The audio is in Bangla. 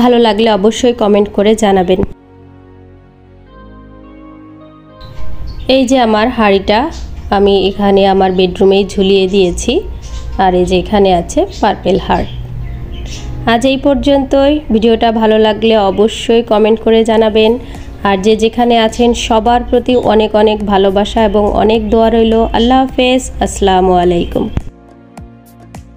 ভালো লাগলে অবশ্যই কমেন্ট করে জানাবেন এই যে আমার হাড়িটা আমি এখানে আমার বেডরুমেই ঝুলিয়ে দিয়েছি আর এই যে এখানে আছে পার্পেল হার আজ এই পর্যন্তই ভিডিওটা ভালো লাগলে অবশ্যই কমেন্ট করে জানাবেন আর যে যেখানে আছেন সবার প্রতি অনেক অনেক ভালোবাসা এবং অনেক দোয়া রইল আল্লাহ হাফেজ আসসালামু আলাইকুম